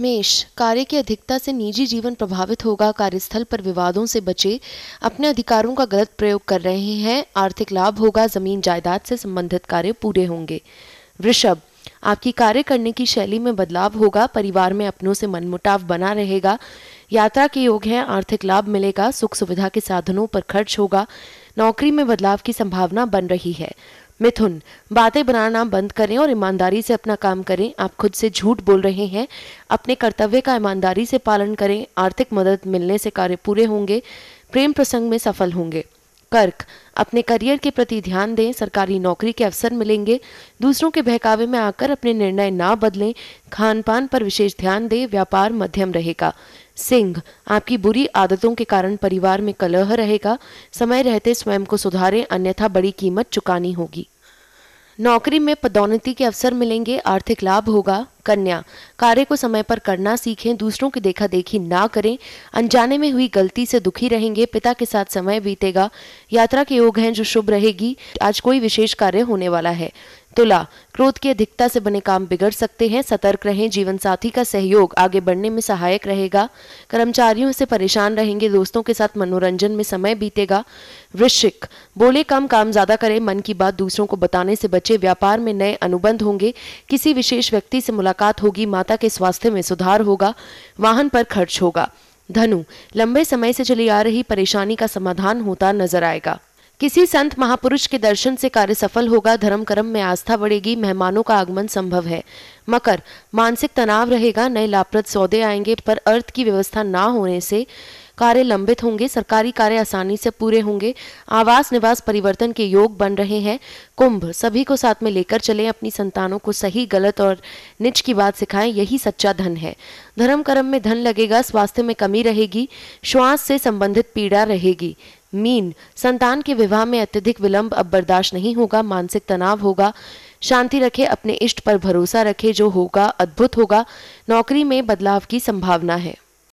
मेष कार्य की अधिकता से निजी जीवन प्रभावित होगा कार्यस्थल पर विवादों से बचे अपने अधिकारों का गलत प्रयोग कर रहे हैं आर्थिक लाभ होगा जमीन जायदाद से संबंधित कार्य पूरे होंगे वृषभ आपकी कार्य करने की शैली में बदलाव होगा परिवार में अपनों से मनमुटाव बना रहेगा यात्रा के योग है आर्थिक लाभ मिलेगा सुख सुविधा के साधनों पर खर्च होगा नौकरी में बदलाव की संभावना बन रही है मिथुन बातें बनाना बंद करें और ईमानदारी से अपना काम करें आप खुद से झूठ बोल रहे हैं अपने कर्तव्य का ईमानदारी से पालन करें आर्थिक मदद मिलने से कार्य पूरे होंगे प्रेम प्रसंग में सफल होंगे कर्क अपने करियर के प्रति ध्यान दें सरकारी नौकरी के अवसर मिलेंगे दूसरों के बहकावे में आकर अपने निर्णय ना बदलें खान पान पर विशेष ध्यान दें व्यापार मध्यम रहेगा सिंह आपकी बुरी आदतों के कारण परिवार में कलह रहेगा समय रहते स्वयं को सुधारें अन्यथा बड़ी कीमत चुकानी होगी नौकरी में पदोन्नति के अवसर मिलेंगे आर्थिक लाभ होगा कन्या कार्य को समय पर करना सीखें दूसरों की देखा देखी ना करें अनजाने में हुई गलती से दुखी रहेंगे पिता के साथ समय बीतेगा यात्रा के योग हैं जो शुभ रहेगी आज कोई विशेष कार्य होने वाला है तुला क्रोध की अधिकता से बने काम बिगड़ सकते हैं सतर्क रहें जीवन साथी का सहयोग आगे बढ़ने में सहायक रहेगा कर्मचारियों से परेशान रहेंगे दोस्तों के साथ मनोरंजन में समय बीतेगा वृश्चिक बोले काम काम ज्यादा करें मन की बात दूसरों को बताने से बचे व्यापार में नए अनुबंध होंगे किसी विशेष व्यक्ति से मुलाकात होगी माता के स्वास्थ्य में सुधार होगा वाहन पर खर्च होगा धनु लंबे समय से चली आ रही परेशानी का समाधान होता नजर आएगा किसी संत महापुरुष के दर्शन से कार्य सफल होगा धर्म कर्म में आस्था बढ़ेगी मेहमानों का आगमन संभव है मकर मानसिक तनाव रहेगा नए लाभप्रद सौदे आएंगे पर अर्थ की व्यवस्था ना होने से कार्य लंबित होंगे सरकारी कार्य आसानी से पूरे होंगे आवास निवास परिवर्तन के योग बन रहे हैं कुंभ सभी को साथ में लेकर चलें अपनी संतानों को सही गलत और निच की बात सिखाएं यही सच्चा धन है धर्म कर्म में धन लगेगा स्वास्थ्य में कमी रहेगी श्वास से संबंधित पीड़ा रहेगी मीन संतान के विवाह में अत्यधिक विलंब अब बर्दाश्त नहीं होगा मानसिक तनाव होगा शांति रखे अपने इष्ट पर भरोसा रखे जो होगा अद्भुत होगा नौकरी में बदलाव की संभावना है